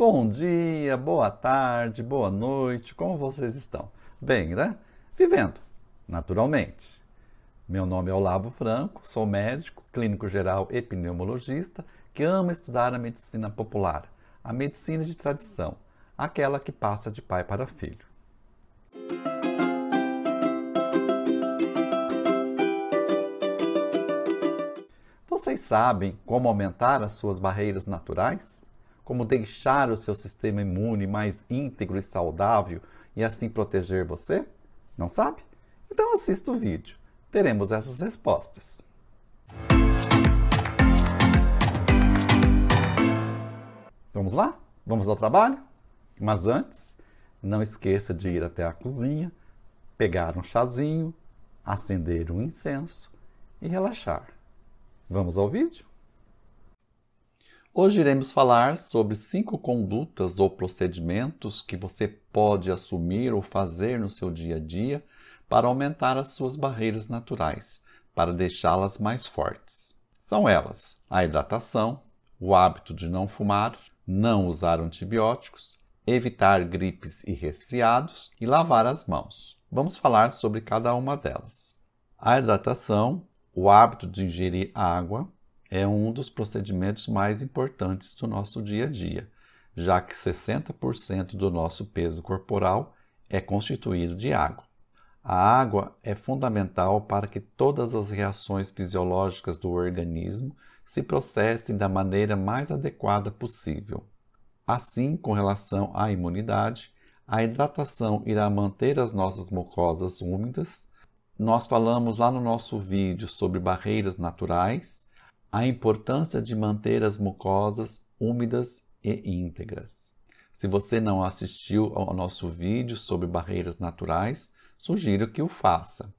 Bom dia, boa tarde, boa noite, como vocês estão? Bem, né? Vivendo, naturalmente. Meu nome é Olavo Franco, sou médico, clínico geral e pneumologista que ama estudar a medicina popular, a medicina de tradição, aquela que passa de pai para filho. Vocês sabem como aumentar as suas barreiras naturais? como deixar o seu sistema imune mais íntegro e saudável e assim proteger você? Não sabe? Então assista o vídeo. Teremos essas respostas. Vamos lá? Vamos ao trabalho? Mas antes, não esqueça de ir até a cozinha, pegar um chazinho, acender um incenso e relaxar. Vamos ao vídeo? Hoje iremos falar sobre cinco condutas ou procedimentos que você pode assumir ou fazer no seu dia a dia para aumentar as suas barreiras naturais, para deixá-las mais fortes. São elas: a hidratação, o hábito de não fumar, não usar antibióticos, evitar gripes e resfriados e lavar as mãos. Vamos falar sobre cada uma delas. A hidratação, o hábito de ingerir água, é um dos procedimentos mais importantes do nosso dia a dia, já que 60% do nosso peso corporal é constituído de água. A água é fundamental para que todas as reações fisiológicas do organismo se processem da maneira mais adequada possível. Assim, com relação à imunidade, a hidratação irá manter as nossas mucosas úmidas. Nós falamos lá no nosso vídeo sobre barreiras naturais a importância de manter as mucosas úmidas e íntegras. Se você não assistiu ao nosso vídeo sobre barreiras naturais, sugiro que o faça.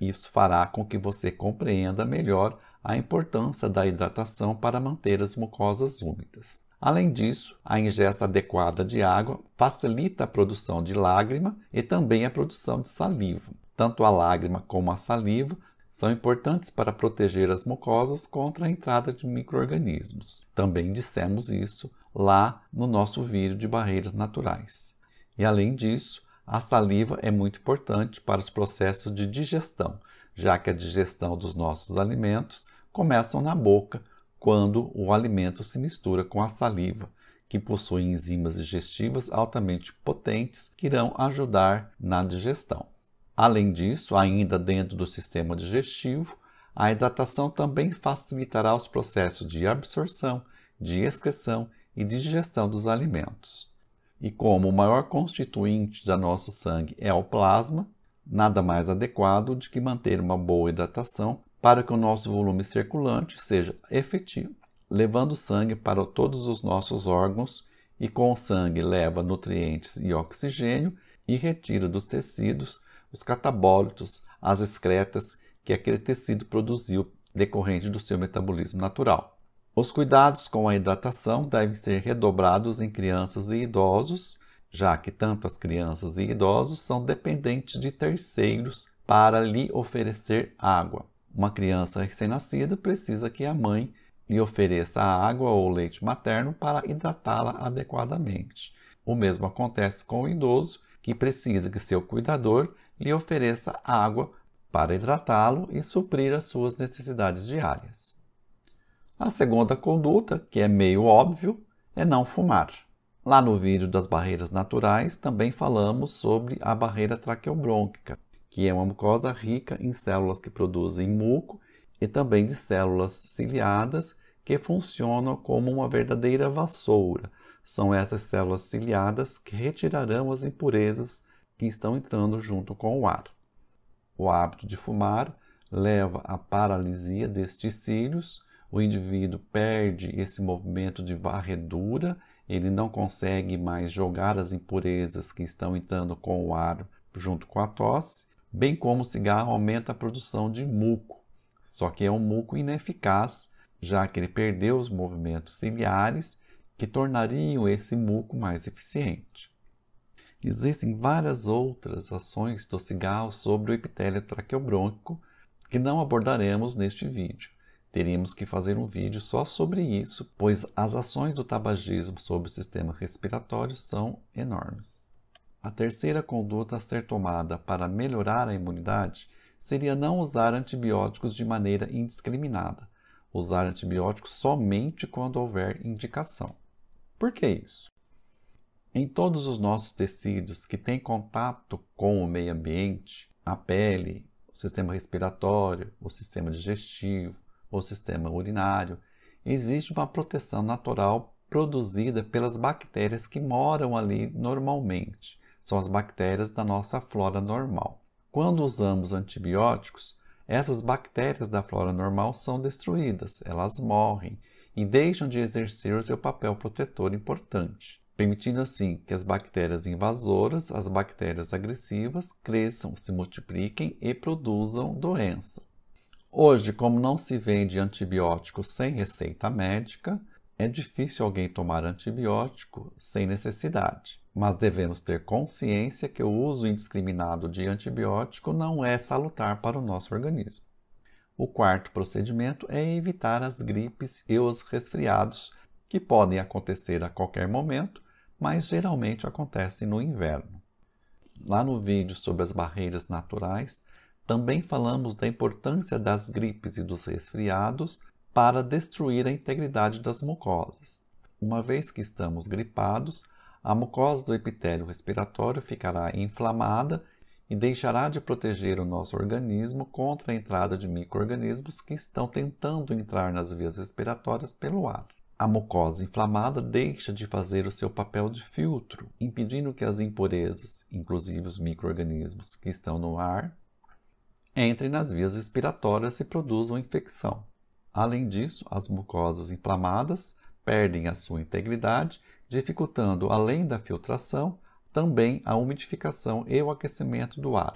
Isso fará com que você compreenda melhor a importância da hidratação para manter as mucosas úmidas. Além disso, a ingesta adequada de água facilita a produção de lágrima e também a produção de saliva. Tanto a lágrima como a saliva são importantes para proteger as mucosas contra a entrada de microrganismos. Também dissemos isso lá no nosso vídeo de barreiras naturais. E além disso, a saliva é muito importante para os processos de digestão, já que a digestão dos nossos alimentos começam na boca quando o alimento se mistura com a saliva, que possui enzimas digestivas altamente potentes que irão ajudar na digestão. Além disso, ainda dentro do sistema digestivo, a hidratação também facilitará os processos de absorção, de excreção e de digestão dos alimentos. E como o maior constituinte do nosso sangue é o plasma, nada mais adequado de que manter uma boa hidratação para que o nosso volume circulante seja efetivo, levando sangue para todos os nossos órgãos e com o sangue leva nutrientes e oxigênio e retira dos tecidos os catabólitos, as excretas que aquele é tecido produziu decorrente do seu metabolismo natural. Os cuidados com a hidratação devem ser redobrados em crianças e idosos, já que tanto as crianças e idosos são dependentes de terceiros para lhe oferecer água. Uma criança recém-nascida precisa que a mãe lhe ofereça água ou leite materno para hidratá-la adequadamente. O mesmo acontece com o idoso, que precisa que seu cuidador lhe ofereça água para hidratá-lo e suprir as suas necessidades diárias. A segunda conduta, que é meio óbvio, é não fumar. Lá no vídeo das barreiras naturais também falamos sobre a barreira traqueobrônquica, que é uma mucosa rica em células que produzem muco e também de células ciliadas que funcionam como uma verdadeira vassoura são essas células ciliadas que retirarão as impurezas que estão entrando junto com o ar. O hábito de fumar leva à paralisia destes cílios, o indivíduo perde esse movimento de varredura, ele não consegue mais jogar as impurezas que estão entrando com o ar junto com a tosse, bem como o cigarro aumenta a produção de muco, só que é um muco ineficaz, já que ele perdeu os movimentos ciliares que tornariam esse muco mais eficiente. Existem várias outras ações do cigarro sobre o epitélio traqueobrônquico que não abordaremos neste vídeo. Teríamos que fazer um vídeo só sobre isso, pois as ações do tabagismo sobre o sistema respiratório são enormes. A terceira conduta a ser tomada para melhorar a imunidade seria não usar antibióticos de maneira indiscriminada, usar antibióticos somente quando houver indicação. Por que isso? Em todos os nossos tecidos que têm contato com o meio ambiente, a pele, o sistema respiratório, o sistema digestivo, o sistema urinário, existe uma proteção natural produzida pelas bactérias que moram ali normalmente. São as bactérias da nossa flora normal. Quando usamos antibióticos, essas bactérias da flora normal são destruídas, elas morrem e deixam de exercer o seu papel protetor importante, permitindo assim que as bactérias invasoras, as bactérias agressivas, cresçam, se multipliquem e produzam doença. Hoje, como não se vende antibiótico sem receita médica, é difícil alguém tomar antibiótico sem necessidade, mas devemos ter consciência que o uso indiscriminado de antibiótico não é salutar para o nosso organismo. O quarto procedimento é evitar as gripes e os resfriados, que podem acontecer a qualquer momento, mas geralmente acontecem no inverno. Lá no vídeo sobre as barreiras naturais, também falamos da importância das gripes e dos resfriados para destruir a integridade das mucosas. Uma vez que estamos gripados, a mucosa do epitélio respiratório ficará inflamada e deixará de proteger o nosso organismo contra a entrada de microrganismos que estão tentando entrar nas vias respiratórias pelo ar. A mucosa inflamada deixa de fazer o seu papel de filtro, impedindo que as impurezas, inclusive os microrganismos que estão no ar, entrem nas vias respiratórias e produzam infecção. Além disso, as mucosas inflamadas perdem a sua integridade, dificultando, além da filtração, também a umidificação e o aquecimento do ar.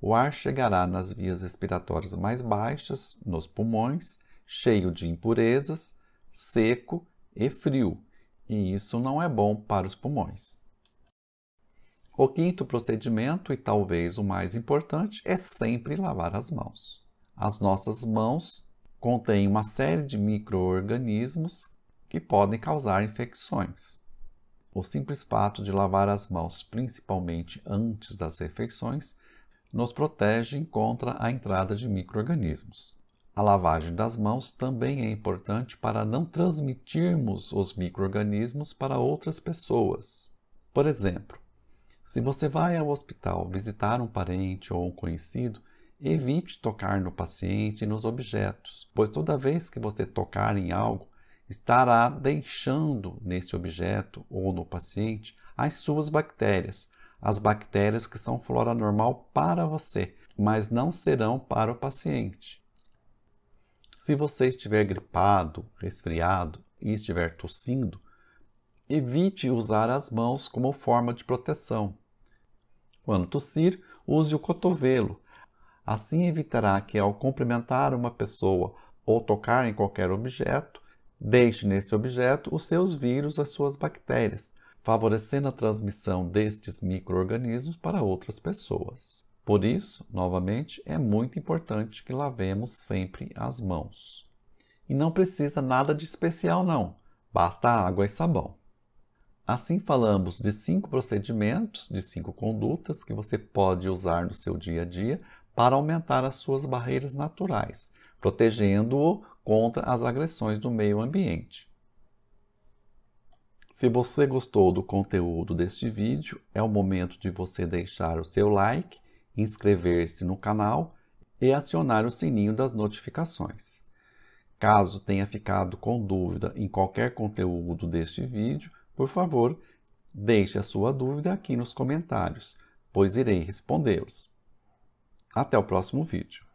O ar chegará nas vias respiratórias mais baixas, nos pulmões, cheio de impurezas, seco e frio, e isso não é bom para os pulmões. O quinto procedimento, e talvez o mais importante, é sempre lavar as mãos. As nossas mãos contêm uma série de micro-organismos que podem causar infecções. O simples fato de lavar as mãos, principalmente antes das refeições, nos protege contra a entrada de microrganismos. A lavagem das mãos também é importante para não transmitirmos os microrganismos para outras pessoas. Por exemplo, se você vai ao hospital visitar um parente ou um conhecido, evite tocar no paciente e nos objetos, pois toda vez que você tocar em algo, estará deixando nesse objeto ou no paciente as suas bactérias, as bactérias que são flora normal para você, mas não serão para o paciente. Se você estiver gripado, resfriado e estiver tossindo, evite usar as mãos como forma de proteção. Quando tossir, use o cotovelo. Assim evitará que, ao cumprimentar uma pessoa ou tocar em qualquer objeto, Deixe nesse objeto os seus vírus, as suas bactérias, favorecendo a transmissão destes microorganismos para outras pessoas. Por isso, novamente, é muito importante que lavemos sempre as mãos. E não precisa nada de especial não, basta água e sabão. Assim falamos de cinco procedimentos, de cinco condutas que você pode usar no seu dia a dia para aumentar as suas barreiras naturais, protegendo-o contra as agressões do meio ambiente. Se você gostou do conteúdo deste vídeo, é o momento de você deixar o seu like, inscrever-se no canal e acionar o sininho das notificações. Caso tenha ficado com dúvida em qualquer conteúdo deste vídeo, por favor, deixe a sua dúvida aqui nos comentários, pois irei respondê-los. Até o próximo vídeo.